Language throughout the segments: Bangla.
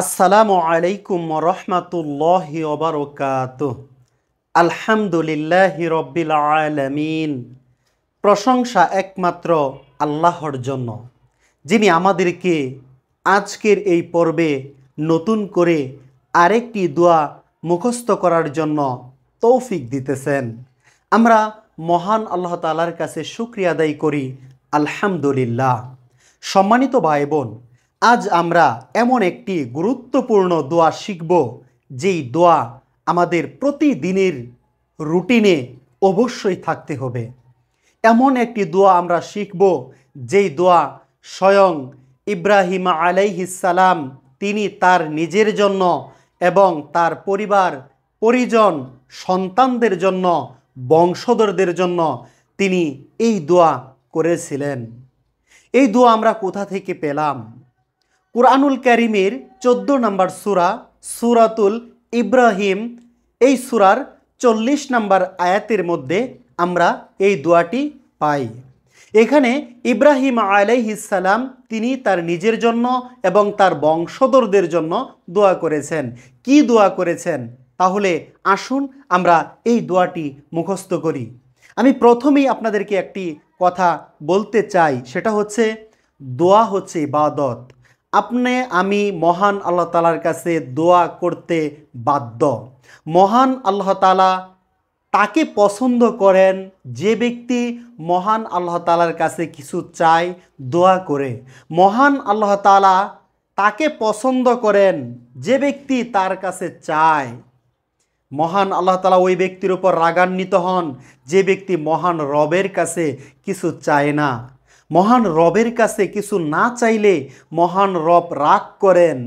আসসালামু আলাইকুম রহমাতুল্লাহ ওবরকাত আলহামদুলিল্লাহ রব্বিল আলমিন প্রশংসা একমাত্র আল্লাহর জন্য যিনি আমাদেরকে আজকের এই পর্বে নতুন করে আরেকটি দোয়া মুখস্থ করার জন্য তৌফিক দিতেছেন আমরা মহান আল্লাহ তালার কাছে শুক্রিয়া আদায় করি আলহামদুলিল্লাহ সম্মানিত ভাই বোন আজ আমরা এমন একটি গুরুত্বপূর্ণ দোয়া শিখব যেই দোয়া আমাদের প্রতিদিনের রুটিনে অবশ্যই থাকতে হবে এমন একটি দোয়া আমরা শিখব যেই দোয়া স্বয়ং ইব্রাহিম সালাম তিনি তার নিজের জন্য এবং তার পরিবার পরিজন সন্তানদের জন্য বংশধরদের জন্য তিনি এই দোয়া করেছিলেন এই দোয়া আমরা কোথা থেকে পেলাম কুরআনুল ক্যারিমের ১৪ নম্বর সুরা সুরাতুল ইব্রাহিম এই সুরার চল্লিশ নম্বর আয়াতের মধ্যে আমরা এই দোয়াটি পাই এখানে ইব্রাহিম আলাইহিসালাম তিনি তার নিজের জন্য এবং তার বংশধরদের জন্য দোয়া করেছেন কি দোয়া করেছেন তাহলে আসুন আমরা এই দোয়াটি মুখস্থ করি আমি প্রথমেই আপনাদেরকে একটি কথা বলতে চাই সেটা হচ্ছে দোয়া হচ্ছে ইবাদত আপনি আমি মহান আল্লাহ তালার কাছে দোয়া করতে বাধ্য মহান আল্লাহ তালা তাকে পছন্দ করেন যে ব্যক্তি মহান আল্লাহ তালার কাছে কিছু চায় দোয়া করে মহান আল্লাহ তালা তাকে পছন্দ করেন যে ব্যক্তি তার কাছে চায় মহান আল্লাহ তালা ওই ব্যক্তির উপর রাগান্বিত হন যে ব্যক্তি মহান রবের কাছে কিছু চায় না মহান রবের কাছে কিছু না চাইলে মহান রব রাগ করেন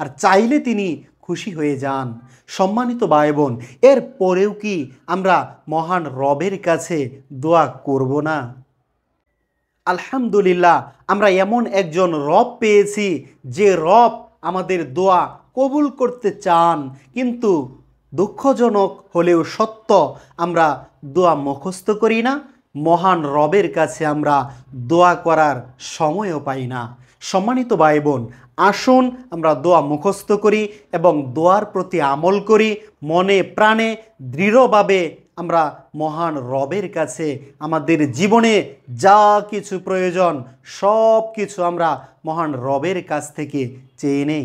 আর চাইলে তিনি খুশি হয়ে যান সম্মানিত ভাই বোন এর পরেও কি আমরা মহান রবের কাছে দোয়া করব না আলহামদুলিল্লাহ আমরা এমন একজন রব পেয়েছি যে রব আমাদের দোয়া কবুল করতে চান কিন্তু দুঃখজনক হলেও সত্য আমরা দোয়া মুখস্থ করি না মহান রবের কাছে আমরা দোয়া করার সময়ও পাই না সম্মানিত ভাই বোন আসুন আমরা দোয়া মুখস্থ করি এবং দোয়ার প্রতি আমল করি মনে প্রাণে দৃঢ়ভাবে আমরা মহান রবের কাছে আমাদের জীবনে যা কিছু প্রয়োজন সব কিছু আমরা মহান রবের কাছ থেকে চেয়ে নেই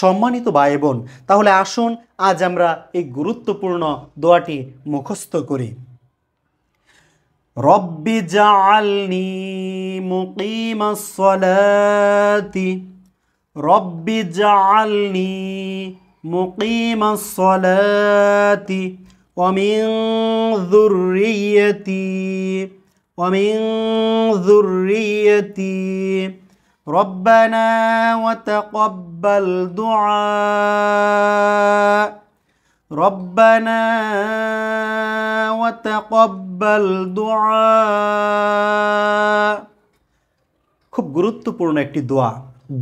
সম্মানিত ভাই বোন তাহলে আসুন আজ আমরা এই গুরুত্বপূর্ণ দোয়াটি মুখস্থ করি رب اجعلني مقيم الصلاة رب اجعلني مقيم الصلاة ومن ذريتي ومن ذريتي ربنا وتقبل دعاء ربنا وتقبل دعاء খুব গুরুত্বপূর্ণ একটি দোয়া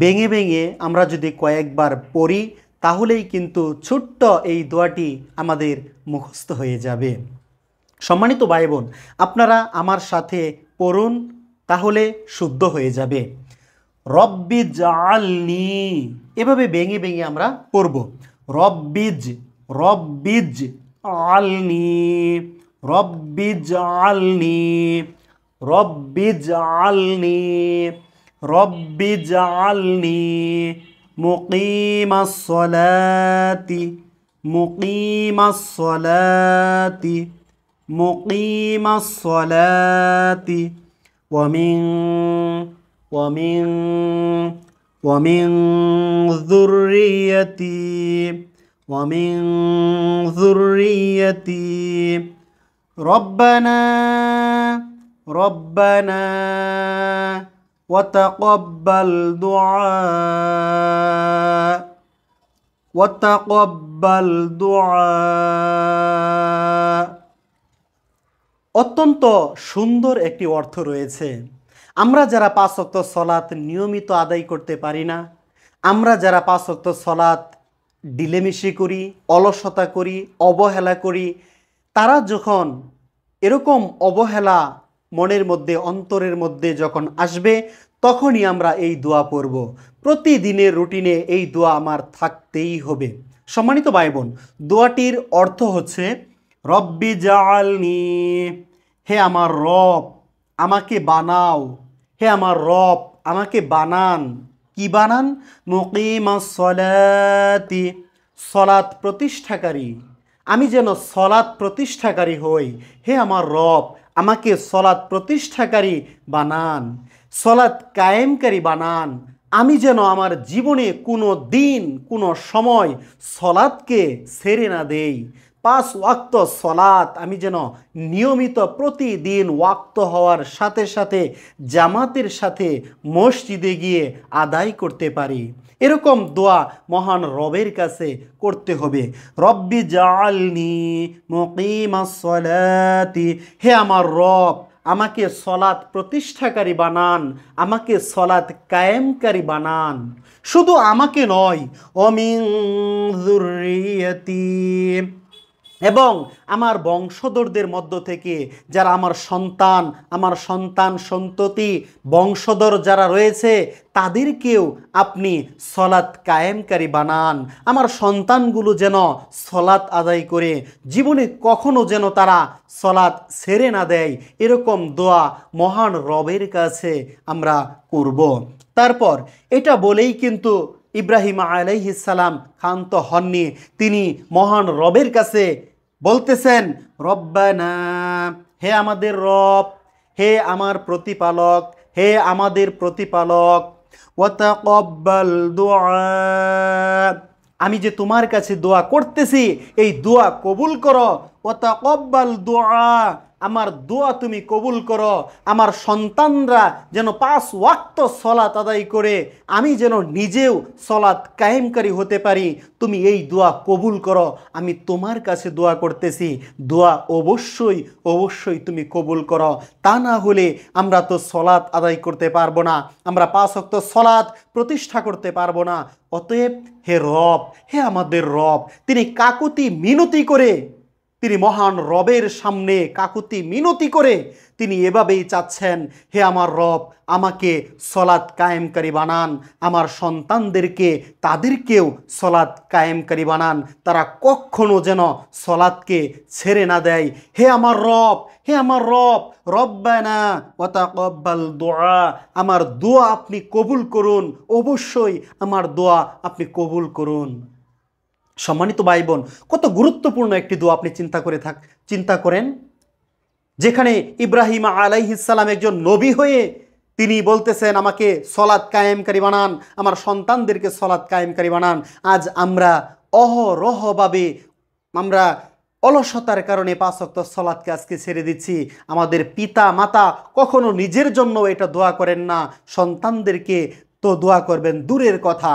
ভেঙে ভেঙে আমরা যদি কয়েকবার পড়ি তাহলেই কিন্তু ছোট্ট এই দোয়াটি আমাদের মুখস্থ হয়ে যাবে সম্মানিত ভাই বোন আপনারা আমার সাথে পড়ুন তাহলে শুদ্ধ হয়ে যাবে রব্বিজ আলনি এভাবে ভেঙে ভেঙে আমরা পড়ব রব্বিজ رب اجعلني رب اجعلني رب اجعلني رب اجعلني مقيم الصلاة مقيم الصلاة مقيم الصلاة ومن ومن ومن ذريتي ومن ذريتي ربنا ربنا وتقبل دعاء وتقبل دعاء অত্যন্ত সুন্দর একটি অর্থ রয়েছে আমরা যারা পাঁচ অক্ত সলাৎ নিয়মিত আদায় করতে পারি না আমরা যারা পাঁচ অক্ত সলাৎ ডিলেমিশি করি অলসতা করি অবহেলা করি তারা যখন এরকম অবহেলা মনের মধ্যে অন্তরের মধ্যে যখন আসবে তখনই আমরা এই দোয়া পড়ব প্রতিদিনের রুটিনে এই দোয়া আমার থাকতেই হবে সম্মানিত ভাই বোন দোয়াটির অর্থ হচ্ছে রব্বি জালনি হে আমার রব আমাকে বানাও হে আমার রব আমাকে বানান কি বানান মুকিমা সলাতি সলাৎ প্রতিষ্ঠাকারী আমি যেন সলাৎ প্রতিষ্ঠাকারী হই হে আমার রব আমাকে সলাৎ প্রতিষ্ঠাকারী বানান সলাৎ কায়েমকারী বানান আমি যেন আমার জীবনে কোনো দিন কোনো সময় সলাৎকে সেরে না দেই পাঁচ ওয়াক্ত সলাত আমি যেন নিয়মিত প্রতিদিন ওয়াক্ত হওয়ার সাথে সাথে জামাতের সাথে মসজিদে গিয়ে আদায় করতে পারি এরকম দোয়া মহান রবের কাছে করতে হবে রব্বি জালনি মকিমাসলাতি হে আমার রব আমাকে সলাৎ প্রতিষ্ঠাকারী বানান আমাকে সলাৎ কায়েমকারী বানান শুধু আমাকে নয় অমিং এবং আমার বংশধরদের মধ্য থেকে যারা আমার সন্তান আমার সন্তান সন্ততি বংশধর যারা রয়েছে তাদেরকেও আপনি সলাৎ কায়েমকারী বানান আমার সন্তানগুলো যেন সলাৎ আদায় করে জীবনে কখনো যেন তারা সলাৎ সেরে না দেয় এরকম দোয়া মহান রবের কাছে আমরা করব তারপর এটা বলেই কিন্তু ইব্রাহিম আলাইহিসালাম ক্ষান্ত হননি তিনি মহান রবের কাছে বলতেছেন রব্বানা হে আমাদের রব হে আমার প্রতিপালক হে আমাদের প্রতিপালক ওয়াতাকব্বাল দোয়া আমি যে তোমার কাছে দোয়া করতেছি এই দোয়া কবুল করো ওয়াতাকব্বাল দোয়া আমার দোয়া তুমি কবুল করো আমার সন্তানরা যেন পাঁচ ওয়াক্ত সলাত আদায় করে আমি যেন নিজেও সলাৎ কায়েমকারী হতে পারি তুমি এই দোয়া কবুল করো আমি তোমার কাছে দোয়া করতেছি দোয়া অবশ্যই অবশ্যই তুমি কবুল করো তা না হলে আমরা তো সলাৎ আদায় করতে পারবো না আমরা পাঁচ ওয়াক্ত সলাৎ প্রতিষ্ঠা করতে পারবো না অতএব হে রব হে আমাদের রব তিনি কাকুতি মিনতি করে তিনি মহান রবের সামনে কাকুতি মিনতি করে তিনি এভাবেই চাচ্ছেন হে আমার রব আমাকে সলাৎ কায়েমকারী বানান আমার সন্তানদেরকে তাদেরকেও সলাৎ কায়েমকারী বানান তারা কখনও যেন সলাৎকে ছেড়ে না দেয় হে আমার রব হে আমার রব রব্বানা কব্বাল দোয়া আমার দোয়া আপনি কবুল করুন অবশ্যই আমার দোয়া আপনি কবুল করুন সম্মানিত ভাই বোন কত গুরুত্বপূর্ণ একটি দোয়া আপনি চিন্তা করে থাক চিন্তা করেন যেখানে ইব্রাহিম আলাইহিসাল্লাম একজন নবী হয়ে তিনি বলতেছেন আমাকে সলাদ কায়েমকারী বানান আমার সন্তানদেরকে সলাদ কায়েমকারী বানান আজ আমরা অহরহভাবে আমরা অলসতার কারণে পাঁচক্ত সলাদকে আজকে ছেড়ে দিচ্ছি আমাদের পিতা মাতা কখনো নিজের জন্য এটা দোয়া করেন না সন্তানদেরকে তো দোয়া করবেন দূরের কথা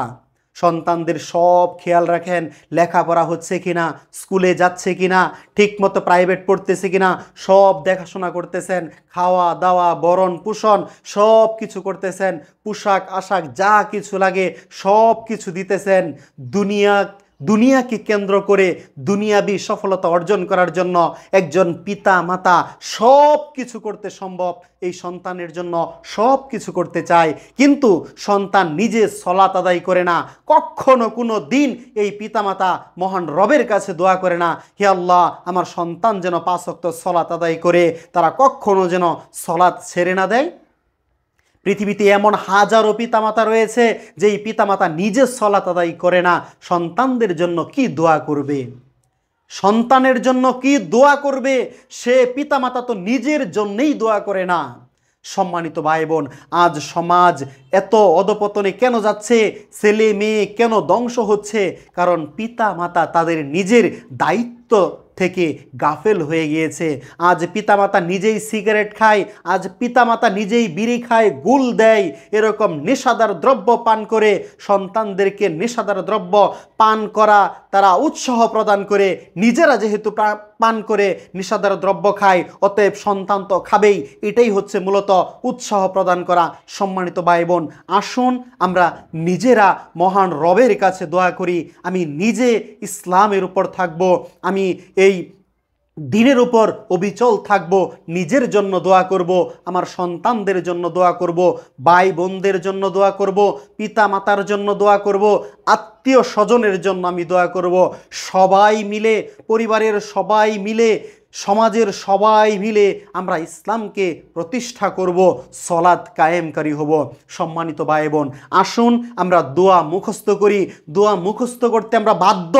সন্তানদের সব খেয়াল রাখেন লেখাপড়া হচ্ছে কিনা স্কুলে যাচ্ছে কিনা ঠিকমতো প্রাইভেট পড়তেছে কিনা সব দেখাশোনা করতেছেন খাওয়া দাওয়া বরণ পোষণ সব কিছু করতেছেন পোশাক আশাক যা কিছু লাগে সব কিছু দিতেছেন দুনিয়া দুনিয়াকে কেন্দ্র করে দুনিয়াবি সফলতা অর্জন করার জন্য একজন পিতা মাতা সব কিছু করতে সম্ভব এই সন্তানের জন্য সব কিছু করতে চায় কিন্তু সন্তান নিজে সলাত আদায় করে না কখনো কোনো দিন এই পিতামাতা মহান রবের কাছে দোয়া করে না হে আল্লাহ আমার সন্তান যেন পাঁচক্ত সলাত আদায় করে তারা কখনো যেন সলাৎ ছেড়ে না দেয় পৃথিবীতে এমন হাজারো পিতামাতা রয়েছে যেই পিতামাতা নিজের সলাত আদায় করে না সন্তানদের জন্য কি দোয়া করবে সন্তানের জন্য কি দোয়া করবে সে পিতামাতা তো নিজের জন্যেই দোয়া করে না সম্মানিত ভাই বোন আজ সমাজ এত অধপতনে কেন যাচ্ছে ছেলে মেয়ে কেন ধ্বংস হচ্ছে কারণ পিতা মাতা তাদের নিজের দায়িত্ব থেকে গাফেল হয়ে গিয়েছে আজ পিতামাতা নিজেই সিগারেট খায় আজ পিতামাতা নিজেই বিড়ি খায় গুল দেয় এরকম নেশাদার দ্রব্য পান করে সন্তানদেরকে নেশাদার দ্রব্য পান করা তারা উৎসাহ প্রদান করে নিজেরা যেহেতু পান করে নিষাদার দ্রব্য খায় অতএব সন্তান তো খাবেই এটাই হচ্ছে মূলত উৎসাহ প্রদান করা সম্মানিত ভাই বোন আসুন আমরা নিজেরা মহান রবের কাছে দোয়া করি আমি নিজে ইসলামের উপর থাকব আমি এই দিনের উপর অবিচল থাকব নিজের জন্য দোয়া করব আমার সন্তানদের জন্য দোয়া করব ভাই বোনদের জন্য দোয়া করব পিতা মাতার জন্য দোয়া করব আত্মীয় স্বজনের জন্য আমি দোয়া করব সবাই মিলে পরিবারের সবাই মিলে সমাজের সবাই মিলে আমরা ইসলামকে প্রতিষ্ঠা করব সলাদ কায়েমকারী হব সম্মানিত ভাই বোন আসুন আমরা দোয়া মুখস্থ করি দোয়া মুখস্থ করতে আমরা বাধ্য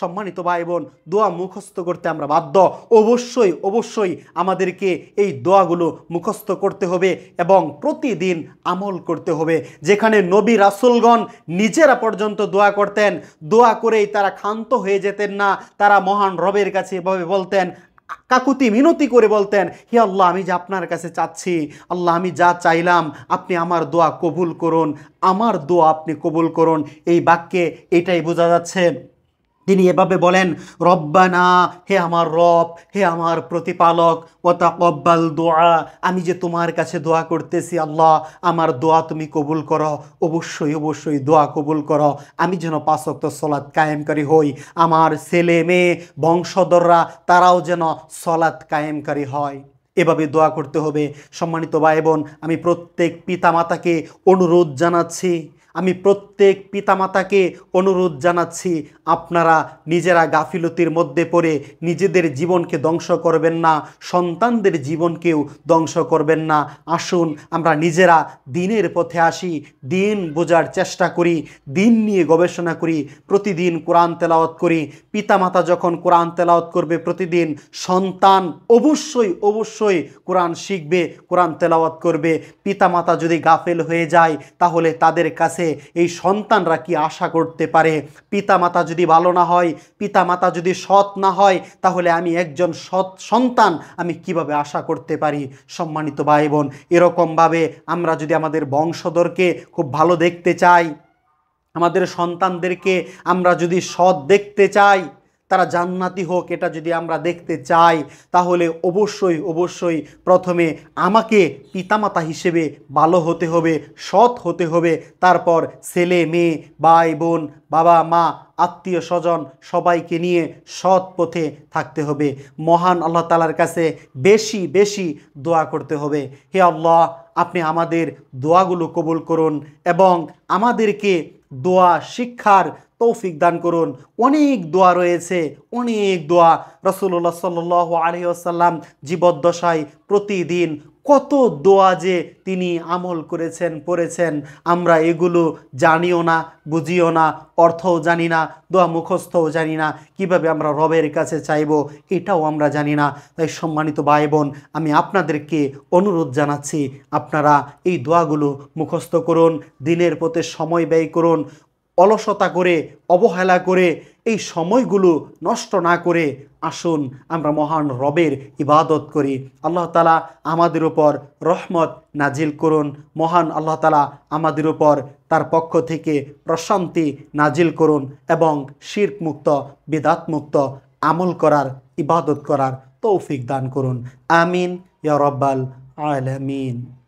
সম্মানিত ভাই বোন দোয়া মুখস্থ করতে আমরা বাধ্য অবশ্যই অবশ্যই আমাদেরকে এই দোয়াগুলো মুখস্থ করতে হবে এবং প্রতিদিন আমল করতে হবে যেখানে নবী রাসুলগণ নিজেরা পর্যন্ত দোয়া করতেন দোয়া করেই তারা ক্ষান্ত হয়ে যেতেন না তারা মহান রবের কাছে এভাবে বলতেন কাকুতি মিনতি করে বলতেন হে আল্লাহ আমি যে আপনার কাছে চাচ্ছি আল্লাহ আমি যা চাইলাম আপনি আমার দোয়া কবুল করুন আমার দোয়া আপনি কবুল করুন এই বাক্যে এটাই বোঝা যাচ্ছে তিনি এভাবে বলেন রব্বানা হে আমার রব হে আমার প্রতিপালক ওতা কব্বাল দোয়া আমি যে তোমার কাছে দোয়া করতেছি আল্লাহ আমার দোয়া তুমি কবুল করো অবশ্যই অবশ্যই দোয়া কবুল করো আমি যেন পাঁচক্ত সলাদ কায়েমকারী হই আমার ছেলে মেয়ে বংশধররা তারাও যেন সলাদ কায়েমকারী হয় এভাবে দোয়া করতে হবে সম্মানিত ভাই বোন আমি প্রত্যেক পিতামাতাকে অনুরোধ জানাচ্ছি আমি প্রত্যেক পিতামাতাকে অনুরোধ জানাচ্ছি আপনারা নিজেরা গাফিলতির মধ্যে পড়ে নিজেদের জীবনকে ধ্বংস করবেন না সন্তানদের জীবনকেও ধ্বংস করবেন না আসুন আমরা নিজেরা দিনের পথে আসি দিন বোঝার চেষ্টা করি দিন নিয়ে গবেষণা করি প্রতিদিন কোরআন তেলাওয়াত করি পিতামাতা যখন কোরআন তেলাওয়াত করবে প্রতিদিন সন্তান অবশ্যই অবশ্যই কোরআন শিখবে কোরআন তেলাওয়াত করবে পিতামাতা যদি গাফেল হয়ে যায় তাহলে তাদের কাছে কাছে এই সন্তানরা কি আশা করতে পারে পিতামাতা যদি ভালো না হয় পিতামাতা যদি সৎ না হয় তাহলে আমি একজন সৎ সন্তান আমি কিভাবে আশা করতে পারি সম্মানিত ভাই বোন এরকমভাবে আমরা যদি আমাদের বংশধরকে খুব ভালো দেখতে চাই আমাদের সন্তানদেরকে আমরা যদি সৎ দেখতে চাই তারা জান্নাতি হোক এটা যদি আমরা দেখতে চাই তাহলে অবশ্যই অবশ্যই প্রথমে আমাকে পিতামাতা হিসেবে ভালো হতে হবে সৎ হতে হবে তারপর ছেলে মেয়ে ভাই বোন বাবা মা আত্মীয় স্বজন সবাইকে নিয়ে সৎ পথে থাকতে হবে মহান আল্লাহ তালার কাছে বেশি বেশি দোয়া করতে হবে হে আল্লাহ আপনি আমাদের দোয়াগুলো কবুল করুন এবং আমাদেরকে দোয়া শিক্ষার তৌফিক দান করুন অনেক দোয়া রয়েছে অনেক দোয়া রসুল্লাহ সাল্লাহ আলহিহাসাল্লাম জীবদ্দশায় প্রতিদিন কত দোয়া যে তিনি আমল করেছেন পড়েছেন আমরা এগুলো জানিও না বুঝিও না অর্থও জানি না দোয়া মুখস্থও জানি না কিভাবে আমরা রবের কাছে চাইব এটাও আমরা জানি না তাই সম্মানিত ভাই বোন আমি আপনাদেরকে অনুরোধ জানাচ্ছি আপনারা এই দোয়াগুলো মুখস্থ করুন দিনের পথে সময় ব্যয় করুন অলসতা করে অবহেলা করে এই সময়গুলো নষ্ট না করে আসুন আমরা মহান রবের ইবাদত করি আল্লাহ তালা আমাদের ওপর রহমত নাজিল করুন মহান আল্লাহ তালা আমাদের ওপর তার পক্ষ থেকে প্রশান্তি নাজিল করুন এবং শির্ক মুক্ত বেদাত মুক্ত আমল করার ইবাদত করার তৌফিক দান করুন আমিন ইয়া রব্বাল আলামিন